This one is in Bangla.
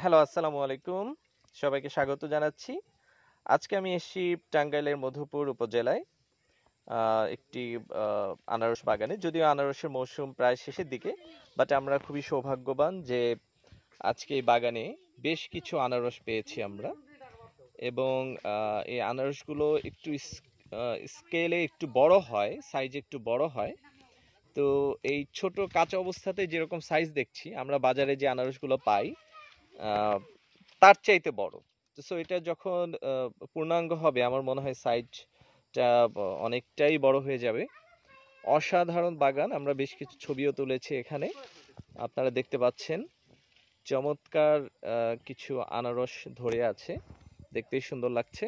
হ্যালো আসসালামু আলাইকুম সবাইকে স্বাগত জানাচ্ছি আজকে আমি এসেছি টাঙ্গাইলের মধুপুর উপজেলায় একটি আনারস বাগানে যদিও আনারসের মৌসুম প্রায় শেষের দিকে বাট আমরা খুবই সৌভাগ্যবান যে আজকে এই বাগানে বেশ কিছু আনারস পেয়েছি আমরা এবং এই আনারসগুলো একটু স্কেলে একটু বড় হয় সাইজ একটু বড় হয় তো এই ছোট কাঁচা অবস্থাতে যেরকম সাইজ দেখছি আমরা বাজারে যে আনারসগুলো পাই তার চাইতে বড় সো এটা যখন পূর্ণাঙ্গ হবে আমার মনে হয় সাইজটা অনেকটাই বড় হয়ে যাবে অসাধারণ বাগান আমরা বেশ কিছু ছবিও তুলেছি এখানে আপনারা দেখতে পাচ্ছেন চমৎকার কিছু আনারস ধরে আছে দেখতেই সুন্দর লাগছে